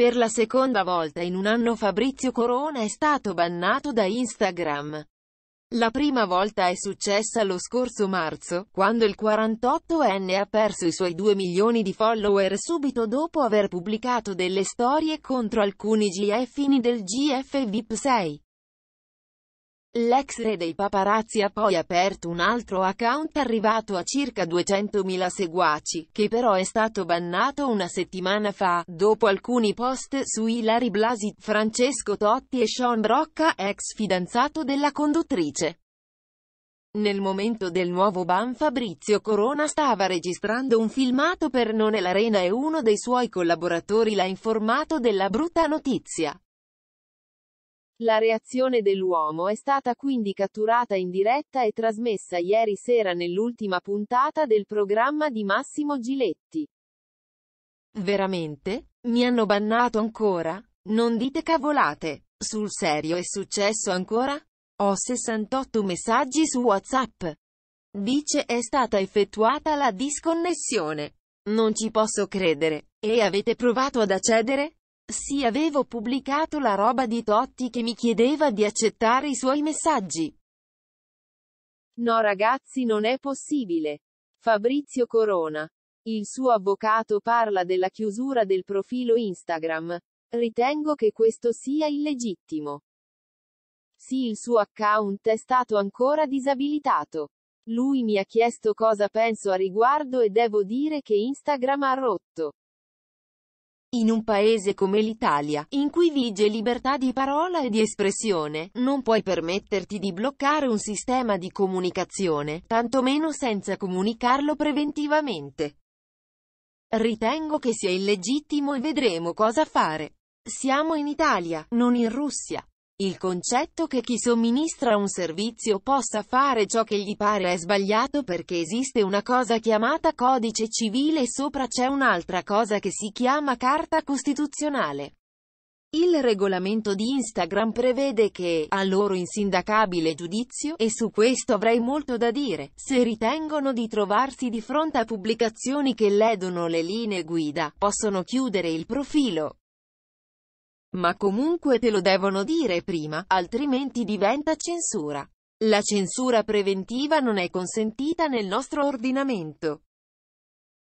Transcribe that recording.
Per la seconda volta in un anno Fabrizio Corona è stato bannato da Instagram. La prima volta è successa lo scorso marzo, quando il 48enne ha perso i suoi 2 milioni di follower subito dopo aver pubblicato delle storie contro alcuni GFini del GF VIP 6. L'ex re dei paparazzi ha poi aperto un altro account arrivato a circa 200.000 seguaci, che però è stato bannato una settimana fa, dopo alcuni post su Ilari Blasi, Francesco Totti e Sean Brocca, ex fidanzato della conduttrice. Nel momento del nuovo ban Fabrizio Corona stava registrando un filmato per Non è l'arena e uno dei suoi collaboratori l'ha informato della brutta notizia. La reazione dell'uomo è stata quindi catturata in diretta e trasmessa ieri sera nell'ultima puntata del programma di Massimo Giletti. Veramente? Mi hanno bannato ancora? Non dite cavolate. Sul serio è successo ancora? Ho 68 messaggi su WhatsApp. Dice è stata effettuata la disconnessione. Non ci posso credere. E avete provato ad accedere? Sì avevo pubblicato la roba di Totti che mi chiedeva di accettare i suoi messaggi. No ragazzi non è possibile. Fabrizio Corona. Il suo avvocato parla della chiusura del profilo Instagram. Ritengo che questo sia illegittimo. Sì il suo account è stato ancora disabilitato. Lui mi ha chiesto cosa penso a riguardo e devo dire che Instagram ha rotto. In un paese come l'Italia, in cui vige libertà di parola e di espressione, non puoi permetterti di bloccare un sistema di comunicazione, tantomeno senza comunicarlo preventivamente. Ritengo che sia illegittimo e vedremo cosa fare. Siamo in Italia, non in Russia. Il concetto che chi somministra un servizio possa fare ciò che gli pare è sbagliato perché esiste una cosa chiamata codice civile e sopra c'è un'altra cosa che si chiama carta costituzionale. Il regolamento di Instagram prevede che, a loro insindacabile giudizio, e su questo avrei molto da dire, se ritengono di trovarsi di fronte a pubblicazioni che ledono le linee guida, possono chiudere il profilo. Ma comunque te lo devono dire prima, altrimenti diventa censura. La censura preventiva non è consentita nel nostro ordinamento.